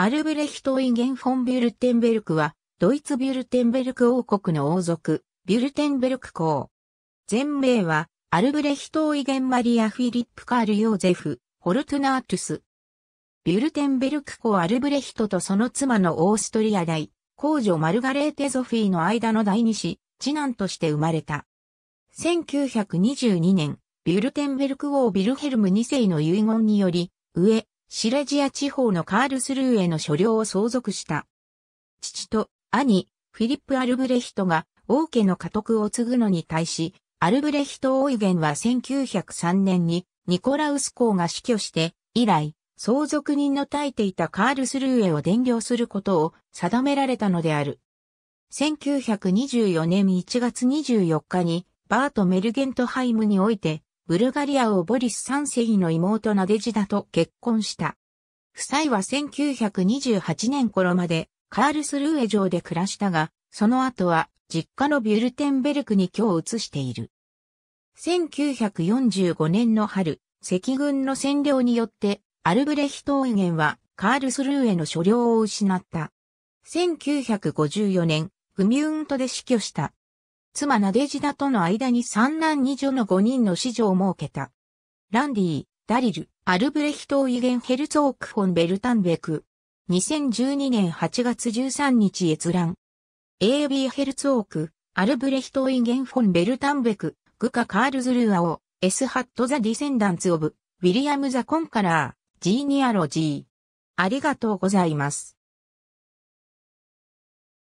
アルブレヒト・イゲン・フォン・ビュルテンベルクは、ドイツビュルテンベルク王国の王族、ビュルテンベルク公。全名は、アルブレヒト・イゲン・マリア・フィリップ・カール・ヨーゼフ、ホルトゥナートゥス。ビュルテンベルク公アルブレヒトとその妻のオーストリア大、公女マルガレーテ・ゾフィーの間の第二子、次男として生まれた。1922年、ビュルテンベルク王ビルヘルム2世の遺言により、上、シレジア地方のカールスルーへの所領を相続した。父と兄、フィリップ・アルブレヒトが王家の家督を継ぐのに対し、アルブレヒト・オイゲンは1903年にニコラウス公が死去して以来、相続人の耐えていたカールスルーへを伝領することを定められたのである。1924年1月24日にバート・メルゲントハイムにおいてブルガリア王ボリス3世の妹ナデジダと結婚した。夫妻は1928年頃までカールスルーエ城で暮らしたが、その後は実家のビュルテンベルクに今日移している。1945年の春、赤軍の占領によってアルブレヒトーイゲンはカールスルーへの所領を失った。1954年、グミューントで死去した。妻ナデジダとの間に三男二女の5人の子女を設けた。ランディ、ダリル、アルブレヒト・イゲン・ヘルツォーク・フォン・ベルタンベク。2012年8月13日閲覧。AB ヘルツォーク、アルブレヒト・イゲン・フォン・ベルタンベク、グカ・カールズ・ルーアオ、S ハット・ザ・ディセンダンツ・オブ、ウィリアム・ザ・コンカラー、ジーニアロジー。ありがとうございます。